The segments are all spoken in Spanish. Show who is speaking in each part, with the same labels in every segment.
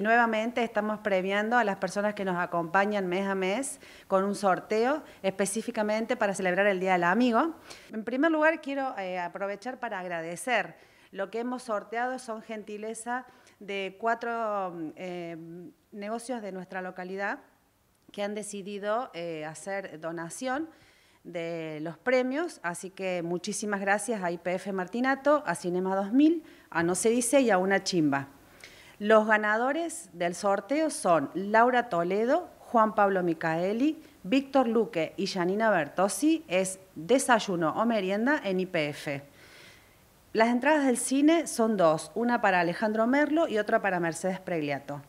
Speaker 1: Nuevamente estamos premiando a las personas que nos acompañan mes a mes con un sorteo específicamente para celebrar el Día del Amigo. En primer lugar, quiero eh, aprovechar para agradecer. Lo que hemos sorteado son gentileza de cuatro eh, negocios de nuestra localidad que han decidido eh, hacer donación de los premios, así que muchísimas gracias a IPF Martinato, a Cinema 2000, a No Se Dice y a Una Chimba. Los ganadores del sorteo son Laura Toledo, Juan Pablo Micaeli, Víctor Luque y Janina Bertossi. Es desayuno o merienda en IPF. Las entradas del cine son dos, una para Alejandro Merlo y otra para Mercedes Pregliato.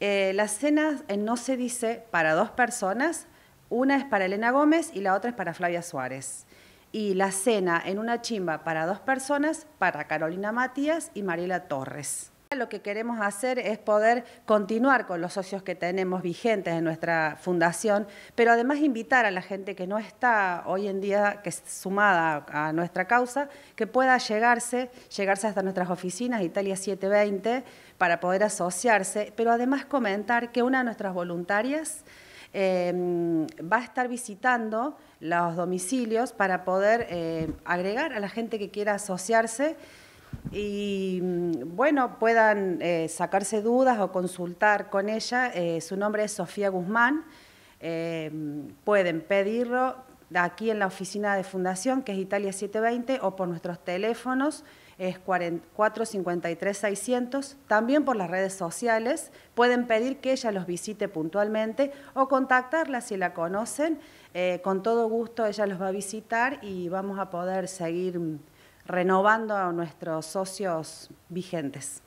Speaker 1: Eh, la cena cenas eh, no se dice para dos personas, una es para Elena Gómez y la otra es para Flavia Suárez. Y la cena en una chimba para dos personas para Carolina Matías y Mariela Torres. Lo que queremos hacer es poder continuar con los socios que tenemos vigentes en nuestra fundación, pero además invitar a la gente que no está hoy en día que es sumada a nuestra causa, que pueda llegarse, llegarse hasta nuestras oficinas, Italia 720, para poder asociarse, pero además comentar que una de nuestras voluntarias em, va a estar visitando los domicilios para poder eh, agregar a la gente que quiera asociarse y mm, bueno, puedan eh, sacarse dudas o consultar con ella. Eh, su nombre es Sofía Guzmán. Eh, pueden pedirlo aquí en la oficina de fundación, que es Italia 720, o por nuestros teléfonos, es 453-600, también por las redes sociales. Pueden pedir que ella los visite puntualmente o contactarla si la conocen. con todo gusto ella los va a visitar y vamos a poder seguir mm, renovando a nuestros socios vigentes.